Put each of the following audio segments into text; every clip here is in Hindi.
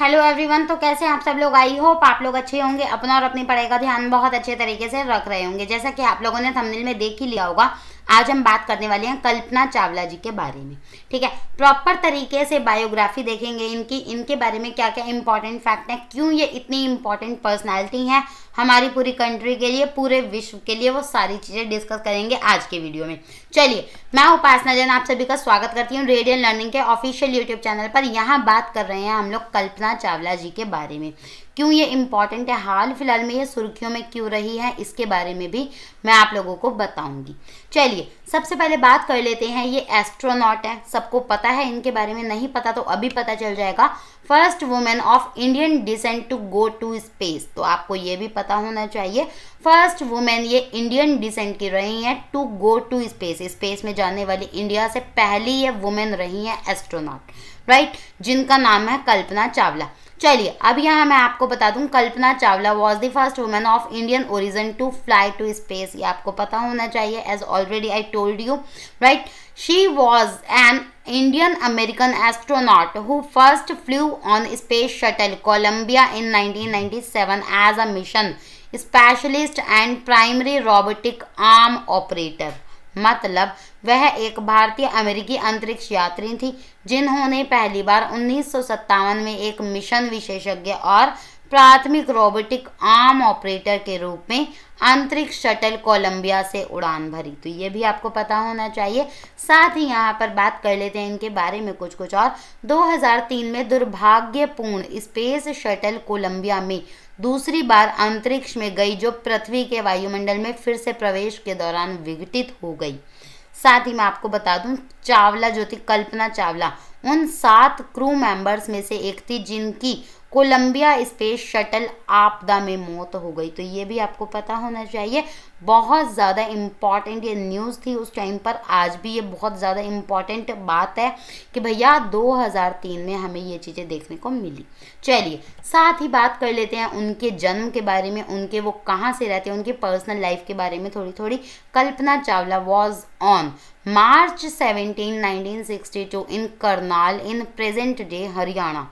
हेलो एवरीवन तो कैसे हैं आप सब लोग आई होप आप लोग अच्छे होंगे अपना और अपनी पढ़ाई का ध्यान बहुत अच्छे तरीके से रख रहे होंगे जैसा कि आप लोगों ने थंबनेल में देख ही लिया होगा आज हम बात करने वाले हैं कल्पना चावला जी के बारे में ठीक है प्रॉपर तरीके से बायोग्राफी देखेंगे इनकी इनके बारे में क्या क्या इंपॉर्टेंट फैक्ट हैं क्यों ये इतनी इंपॉर्टेंट पर्सनैलिटी हैं हमारी पूरी कंट्री के लिए पूरे विश्व के लिए वो सारी चीज़ें डिस्कस करेंगे आज के वीडियो में चलिए मैं उपासना जैन आप सभी का स्वागत करती हूँ रेडियन लर्निंग के ऑफिशियल यूट्यूब चैनल पर यहाँ बात कर रहे हैं हम लोग कल्पना चावला जी के बारे में क्यों ये इम्पॉर्टेंट है हाल फिलहाल में ये सुर्खियों में क्यों रही है इसके बारे में भी मैं आप लोगों को बताऊंगी चलिए सबसे पहले बात कर लेते हैं ये एस्ट्रोनॉट है सबको पता है इनके बारे में नहीं पता तो अभी पता चल जाएगा first women of Indian descent to go to space तो आपको ये भी पता होना चाहिए फर्स्ट वुमेन ये इंडियन डिसेंट की रही हैं to go to space space में जाने वाली इंडिया से पहली ये वुमेन रही हैं एस्ट्रोनॉट राइट जिनका नाम है कल्पना चावला चलिए अब यहाँ मैं आपको बता दूँ Kalpana Chawla was the first women of Indian origin to fly to space ये आपको पता होना चाहिए as already I told you right she was an Indian American astronaut who first flew on space shuttle Columbia in 1997 as a mission specialist and primary robotic arm operator मतलब वह एक भारतीय अमेरिकी अंतरिक्ष यात्री थी जिन्होंने पहली बार उन्नीस में एक मिशन विशेषज्ञ और प्राथमिक रोबोटिक आर्म ऑपरेटर के रूप में अंतरिक्ष शटल कोलंबिया से उड़ान भरी तो ये भी आपको पता होना चाहिए साथ ही यहाँ पर बात कर लेते हैं इनके बारे में कुछ कुछ और 2003 में दुर्भाग्यपूर्ण स्पेस शटल कोलंबिया में दूसरी बार अंतरिक्ष में गई जो पृथ्वी के वायुमंडल में फिर से प्रवेश के दौरान विघटित हो गई साथ ही मैं आपको बता दूं चावला जो थी कल्पना चावला उन सात क्रू मेंबर्स में से एक थी जिनकी कोलंबिया स्पेस शटल आपदा में मौत हो गई तो ये भी आपको पता होना चाहिए बहुत ज़्यादा इम्पॉर्टेंट ये न्यूज़ थी उस टाइम पर आज भी ये बहुत ज़्यादा इम्पॉर्टेंट बात है कि भैया 2003 में हमें ये चीज़ें देखने को मिली चलिए साथ ही बात कर लेते हैं उनके जन्म के बारे में उनके वो कहाँ से रहते हैं उनकी पर्सनल लाइफ के बारे में थोड़ी थोड़ी Kalpana Chawla was on March 17, nineteen in Karnal in present day Haryana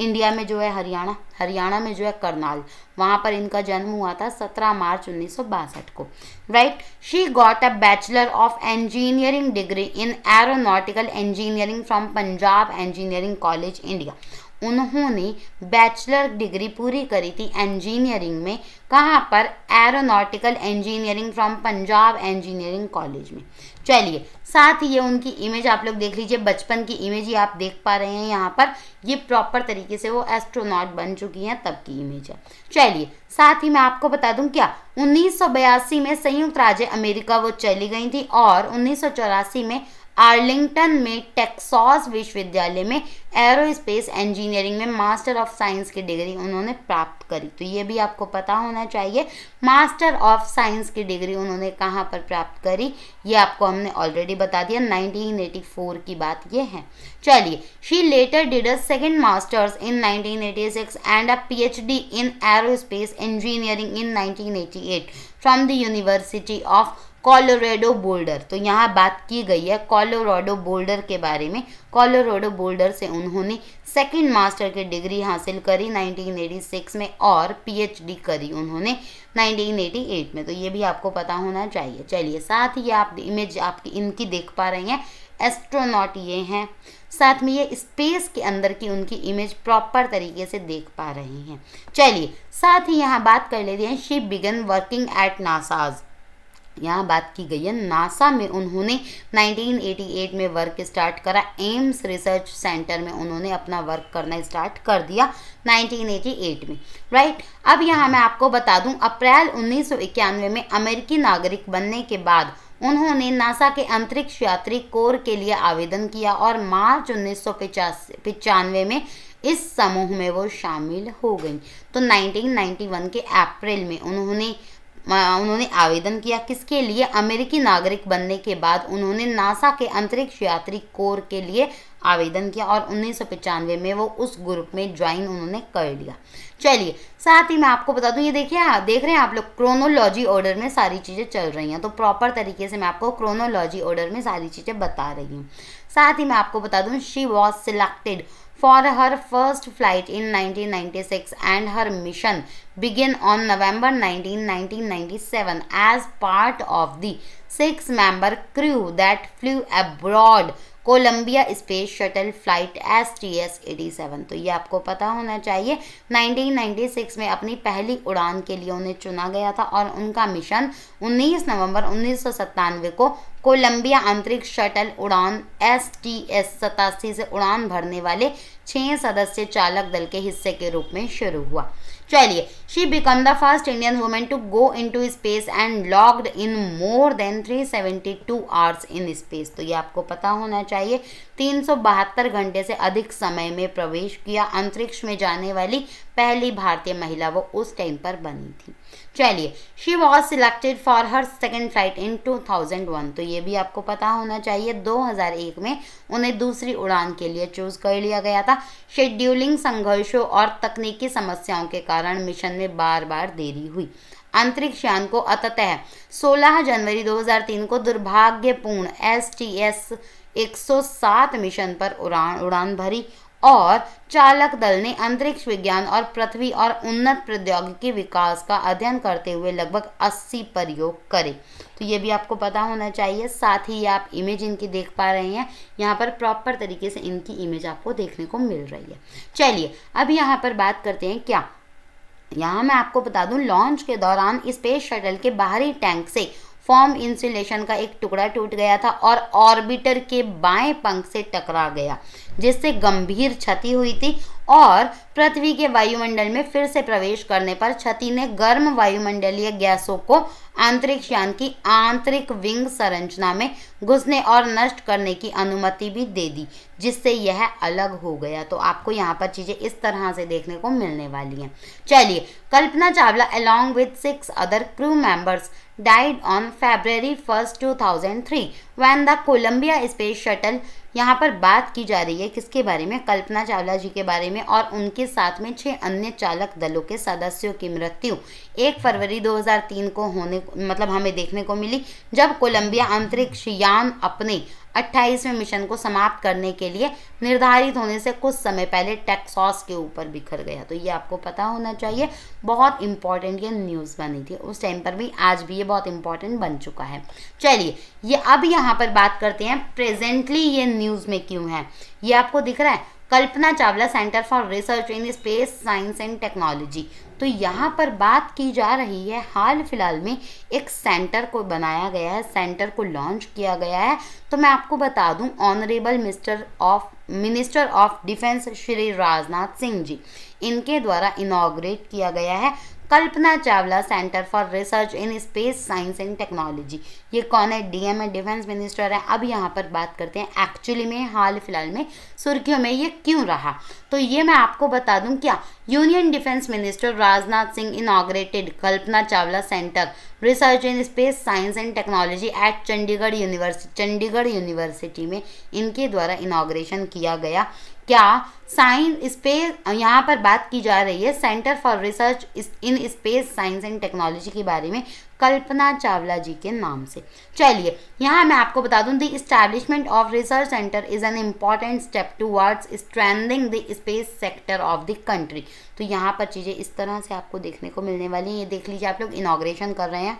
India में जो है हरियाणा हरियाणा में जो है करनाल वहाँ पर इनका जन्म हुआ था 17 मार्च उन्नीस को right she got a bachelor of engineering degree in aeronautical engineering from Punjab Engineering College India उन्होंने बैचलर डिग्री पूरी करी थी इंजीनियरिंग में कहाँ पर aeronautical engineering from Punjab Engineering College में चलिए साथ ही ये उनकी इमेज आप लोग देख लीजिए बचपन की इमेज ही आप देख पा रहे हैं यहाँ पर ये प्रॉपर तरीके से वो एस्ट्रोनॉट बन चुकी हैं तब की इमेज है चलिए साथ ही मैं आपको बता दूँ क्या उन्नीस में संयुक्त राज्य अमेरिका वो चली गई थी और उन्नीस में आर्लिंगटन में टेक्सास विश्वविद्यालय में एरोस्पेस इंजीनियरिंग में मास्टर ऑफ साइंस की डिग्री उन्होंने प्राप्त करी तो ये भी आपको पता होना चाहिए मास्टर ऑफ साइंस की डिग्री उन्होंने कहाँ पर प्राप्त करी ये आपको हमने ऑलरेडी बता दिया 1984 की बात ये है चलिए she later did a second masters in 1986 and a PhD in aerospace engineering in 1988 from the University of Colorado Boulder तो यहाँ बात की गई है कॉलोराडो बोल्डर के बारे में कॉलोराडो बोल्डर से उन्होंने सेकंड मास्टर की डिग्री हासिल करी 1986 में और पीएचडी करी उन्होंने 1988 में तो ये भी आपको पता होना चाहिए चलिए साथ ही आप इमेज आपकी इनकी देख पा रहे हैं एस्ट्रोनॉट ये हैं साथ में ये स्पेस के अंदर की उनकी इमेज प्रॉपर तरीके से देख पा रहे हैं चलिए साथ ही यहाँ बात कर लेते हैं she began working at NASA's यहाँ बात की गई है नासा में उन्होंने 1988 में वर्क स्टार्ट करा एम्स रिसर्च सेंटर में उन्होंने अपना वर्क करना स्टार्ट कर दिया 1988 में राइट अब यहाँ मैं आपको बता दूँ अप्रैल 1991 में अमेरिकी नागरिक बनने के बाद उन्होंने नासा के अंतरिक्ष यात्री कोर के लिए आवेदन किया और मार्च उन्नीस में इस समूह में वो शामिल हो गई तो 1991 के अप्रैल में उन्होंने उन्होंने आवेदन किया किसके लिए अमेरिकी नागरिक बनने के बाद उन्होंने नासा के अंतरिक्ष यात्री कोर के लिए आवेदन किया और उन्नीस में वो उस ग्रुप में ज्वाइन उन्होंने कर लिया चलिए साथ ही मैं आपको बता दूं ये देखिए हाँ, देख रहे हैं आप लोग क्रोनोलॉजी ऑर्डर में सारी चीज़ें चल रही हैं तो प्रॉपर तरीके से मैं आपको क्रोनोलॉजी ऑर्डर में सारी चीज़ें बता रही हूँ साथ ही मैं आपको बता दूँ she was selected for her first flight in 1996 and her mission began on November 19, 1997 as part of the six-member crew that flew abroad Columbia space shuttle flight S T S eighty seven तो ये आपको पता होना चाहिए 1996 में अपनी पहली उड़ान के लिए उन्हें चुना गया था और उनका मिशन 19 नवंबर उन्नीस को कोलंबिया अंतरिक्ष शटल उड़ान एस टी एस सतासी से उड़ान भरने वाले छः सदस्य चालक दल के हिस्से के रूप में शुरू हुआ चलिए she become the first Indian women to go in to space and logged in more than 372 hours in space तो ये आपको पता होना चाहिए बहत्तर घंटे से अधिक समय में प्रवेश किया अंतरिक्ष में जाने वाली पहली भारतीय महिला वो उस टाइम पर बनी थी चलिए she was selected for her second flight in 2001 तो ये भी आपको पता होना चाहिए 2001 में उन्हें दूसरी उड़ान के लिए चूज कर लिया गया था शेड्यूलिंग संघर्षों और तकनीकी समस्याओं के कारण मिशन में बार बार देरी हुई अंतरिक्ष यान को अततः 16 जनवरी 2003 को दुर्भाग्यपूर्ण एस टी एस 107 मिशन पर उड़ान उड़ान भरी और चालक दल ने अंतरिक्ष विज्ञान और पृथ्वी और उन्नत प्रौद्योगिकी विकास का अध्ययन करते हुए लगभग 80 प्रयोग करे तो ये भी आपको पता होना चाहिए साथ ही आप इमेज इनकी देख पा रहे हैं यहाँ पर प्रॉपर तरीके से इनकी इमेज आपको देखने को मिल रही है चलिए अब यहाँ पर बात करते हैं क्या यहाँ मैं आपको बता दूँ लॉन्च के दौरान स्पेस शटल के बाहरी टैंक से फॉर्म इंसुलेशन का एक टुकड़ा टूट गया था और ऑर्बिटर के बाएं पंख से टकरा गया जिससे गंभीर क्षति हुई थी और पृथ्वी के वायुमंडल में फिर से प्रवेश करने पर क्षति ने गर्म वायुमंडलीय गैसों को आंतरिक यान की आंतरिक विंग संरचना में घुसने और नष्ट करने की अनुमति भी दे दी जिससे यह अलग हो गया तो आपको यहाँ पर चीज़ें इस तरह से देखने को मिलने वाली हैं चलिए Kalpana Chawla along with six other crew members died on February first two when the Columbia space shuttle यहाँ पर बात की जा रही है किसके बारे में कल्पना चावला जी के बारे में और उनके साथ में छः अन्य चालक दलों के सदस्यों की मृत्यु एक फरवरी 2003 को होने मतलब हमें देखने को मिली जब कोलंबिया अंतरिक्ष यान अपने अट्ठाईसवें मिशन को समाप्त करने के लिए निर्धारित होने से कुछ समय पहले टेक्सॉस के ऊपर बिखर गया तो ये आपको पता होना चाहिए बहुत इंपॉर्टेंट ये न्यूज़ बनी थी उस टाइम पर भी आज भी ये बहुत इंपॉर्टेंट बन चुका है चलिए ये अब यहाँ पर बात करते हैं प्रेजेंटली ये न्यूज़ में क्यों है ये आपको दिख रहा है Kalpana Chawla centre for research in space science and technology तो यहाँ पर बात की जा रही है हाल फिलहाल में एक सेंटर को बनाया गया है सेंटर को लॉन्च किया गया है तो मैं आपको बता दूँ honourable mister of minister of defence Shri Rajnath Singh ji इनके द्वारा इनाग्रेट किया गया है Kalpana Chawla centre for research in space science and technology ये कौन है डीएम है डिफेंस मिनिस्टर है अब यहाँ पर बात करते हैं एक्चुअली में हाल फिलहाल में सुर्खियों में ये क्यों रहा तो ये मैं आपको बता दूँ क्या union defence minister Rajnath Singh inaugurated Kalpana Chawla centre research in space science and technology at Chandigarh University Chandigarh University में इनके द्वारा इनाग्रेशन किया गया क्या साइंस स्पेस यहाँ पर बात की जा रही है centre for research in space science and technology के बारे में कल्पना चावला जी के नाम से चलिए यहाँ मैं आपको बता दूँ the establishment of research centre is an important step towards strengthening the space sector of the country तो यहाँ पर चीज़ें इस तरह से आपको देखने को मिलने वाली हैं ये देख लीजिए आप लोग इनाग्रेशन कर रहे हैं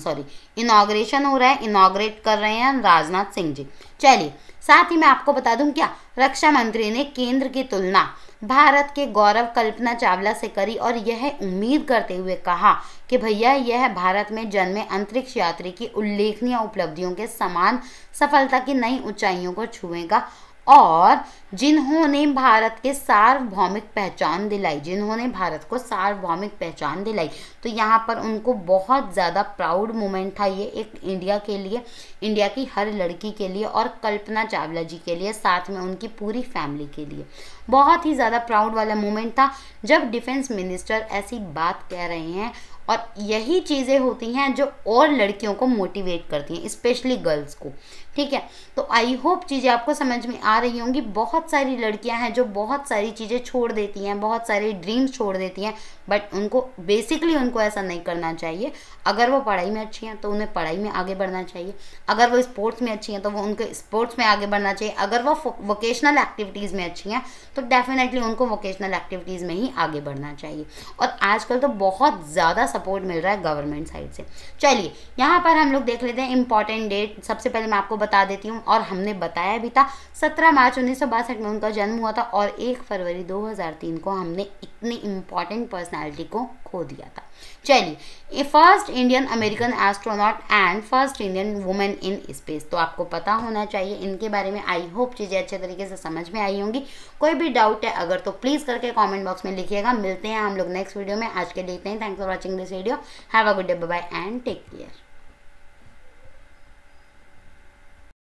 सॉरी इनाग्रेशन हो रहा है इनाग्रेट कर रहे हैं राजनाथ सिंह जी चलिए साथ ही मैं आपको बता दूं क्या रक्षा मंत्री ने केंद्र की तुलना भारत के गौरव कल्पना चावला से करी और यह उम्मीद करते हुए कहा कि भैया यह भारत में जन्मे अंतरिक्ष यात्री की उल्लेखनीय उपलब्धियों के समान सफलता की नई ऊंचाइयों को छुएगा और जिन्होंने भारत के सार्वभौमिक पहचान दिलाई जिन्होंने भारत को सार्वभौमिक पहचान दिलाई तो यहाँ पर उनको बहुत ज़्यादा प्राउड मोमेंट था ये एक इंडिया के लिए इंडिया की हर लड़की के लिए और कल्पना चावला जी के लिए साथ में उनकी पूरी फैमिली के लिए बहुत ही ज़्यादा प्राउड वाला मोमेंट था जब डिफेंस मिनिस्टर ऐसी बात कह रहे हैं और यही चीज़ें होती हैं जो और लड़कियों को मोटिवेट करती हैं स्पेशली गर्ल्स को ठीक है तो आई होप चीज़ें आपको समझ में आ रही होंगी बहुत सारी लड़कियां हैं जो बहुत सारी चीज़ें छोड़ देती हैं बहुत सारे ड्रीम्स छोड़ देती हैं बट उनको बेसिकली उनको ऐसा नहीं करना चाहिए अगर वो पढ़ाई में अच्छी हैं तो उन्हें पढ़ाई में आगे बढ़ना चाहिए अगर वो स्पोर्ट्स में अच्छी हैं तो वो उनके स्पोर्ट्स में आगे बढ़ना चाहिए अगर वो वोकेशनल एक्टिविटीज़ में अच्छी हैं तो डेफिनेटली उनको वोकेशनल एक्टिविटीज़ में ही आगे बढ़ना चाहिए और आजकल तो बहुत ज़्यादा सपोर्ट मिल रहा है गवर्नमेंट साइड से चलिए यहाँ पर हम लोग देख लेते हैं इंपॉर्टेंट डेट सबसे पहले मैं आपको बता देती हूँ और हमने बताया भी था सत्रह मार्च उन्नीस में उनका जन्म हुआ था और एक फरवरी 2003 को हमने इतनी इम्पॉर्टेंट पर्सनैलिटी को खो दिया था चलिए first Indian American astronaut and first Indian women in space तो आपको पता होना चाहिए इनके बारे में आई होप चीज़ें अच्छे तरीके से समझ में आई होंगी कोई भी डाउट है अगर तो प्लीज़ करके कमेंट बॉक्स में लिखिएगा मिलते हैं हम लोग नेक्स्ट वीडियो में आज के देखते हैं thanks for watching this video have a good day bye and take care